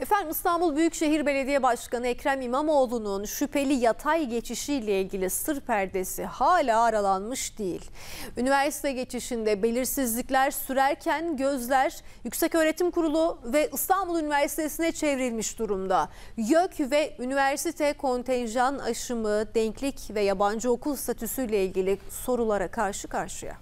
Efendim İstanbul Büyükşehir Belediye Başkanı Ekrem İmamoğlu'nun şüpheli yatay geçişiyle ilgili sır perdesi hala aralanmış değil. Üniversite geçişinde belirsizlikler sürerken gözler Yükseköğretim Kurulu ve İstanbul Üniversitesi'ne çevrilmiş durumda. YÖK ve üniversite kontenjan aşımı, denklik ve yabancı okul statüsüyle ilgili sorulara karşı karşıya.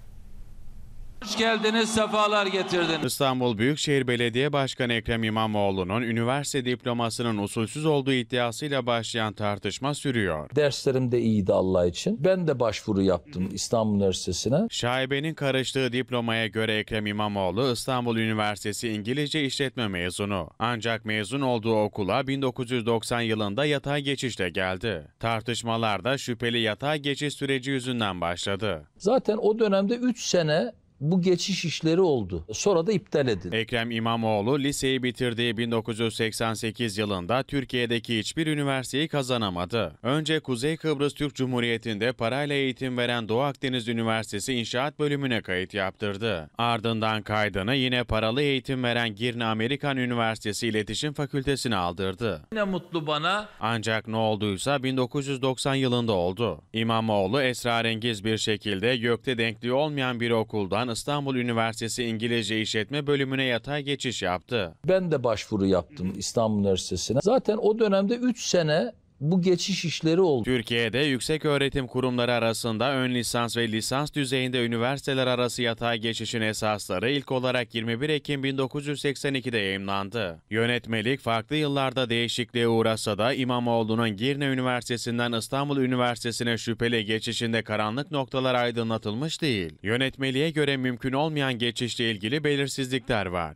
Hoş geldiniz, sefalar getirdiniz. İstanbul Büyükşehir Belediye Başkanı Ekrem İmamoğlu'nun üniversite diplomasının usulsüz olduğu iddiasıyla başlayan tartışma sürüyor. Derslerim de iyiydi Allah için. Ben de başvuru yaptım İstanbul Üniversitesi'ne. Şaibenin karıştığı diplomaya göre Ekrem İmamoğlu İstanbul Üniversitesi İngilizce İşletme mezunu. Ancak mezun olduğu okula 1990 yılında yatay geçişle geldi. Tartışmalarda şüpheli yatay geçiş süreci yüzünden başladı. Zaten o dönemde 3 sene bu geçiş işleri oldu. Sonra da iptal edildi. Ekrem İmamoğlu liseyi bitirdiği 1988 yılında Türkiye'deki hiçbir üniversiteyi kazanamadı. Önce Kuzey Kıbrıs Türk Cumhuriyeti'nde parayla eğitim veren Doğu Akdeniz Üniversitesi İnşaat Bölümüne kayıt yaptırdı. Ardından kaydını yine paralı eğitim veren Girne Amerikan Üniversitesi İletişim Fakültesine aldırdı. Ne mutlu bana. Ancak ne olduysa 1990 yılında oldu. İmamoğlu esrarengiz bir şekilde gökte denkliği olmayan bir okuldan Erdoğan İstanbul Üniversitesi İngilizce İşletme bölümüne yatay geçiş yaptı. Ben de başvuru yaptım İstanbul Üniversitesi'ne. Zaten o dönemde 3 sene bu geçiş işleri oldu. Türkiye'de yüksek öğretim kurumları arasında ön lisans ve lisans düzeyinde üniversiteler arası yatay geçişin esasları ilk olarak 21 Ekim 1982'de yayımlandı. Yönetmelik farklı yıllarda değişikliğe uğrasa da İmamoğlu'nun Girne Üniversitesi'nden İstanbul Üniversitesi'ne şüpheli geçişinde karanlık noktalar aydınlatılmış değil. Yönetmeliğe göre mümkün olmayan geçişle ilgili belirsizlikler var.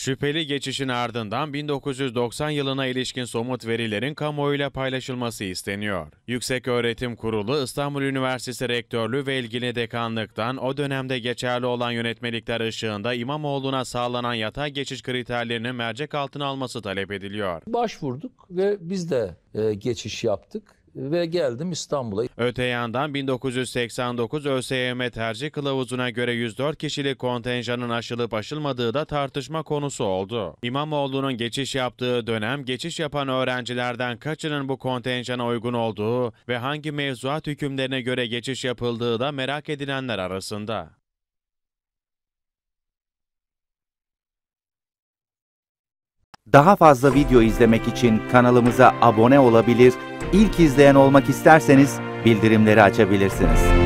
Şüpheli geçişin ardından 1990 yılına ilişkin somut verilerin kamuoyuyla paylaşılması isteniyor. Yüksek Öğretim Kurulu İstanbul Üniversitesi Rektörlüğü ve ilgili dekanlıktan o dönemde geçerli olan yönetmelikler ışığında İmamoğlu'na sağlanan yatay geçiş kriterlerinin mercek altına alması talep ediliyor. Başvurduk ve biz de e, geçiş yaptık ve geldim İstanbul'a. Öte yandan 1989 ÖSYM tercih kılavuzuna göre 104 kişilik kontenjanın aşılıp aşılmadığı da tartışma konusu oldu. İmamoğlu'nun geçiş yaptığı dönem geçiş yapan öğrencilerden kaçının bu kontenjana uygun olduğu ve hangi mevzuat hükümlerine göre geçiş yapıldığı da merak edilenler arasında. Daha fazla video izlemek için kanalımıza abone olabilir ilk izleyen olmak isterseniz bildirimleri açabilirsiniz.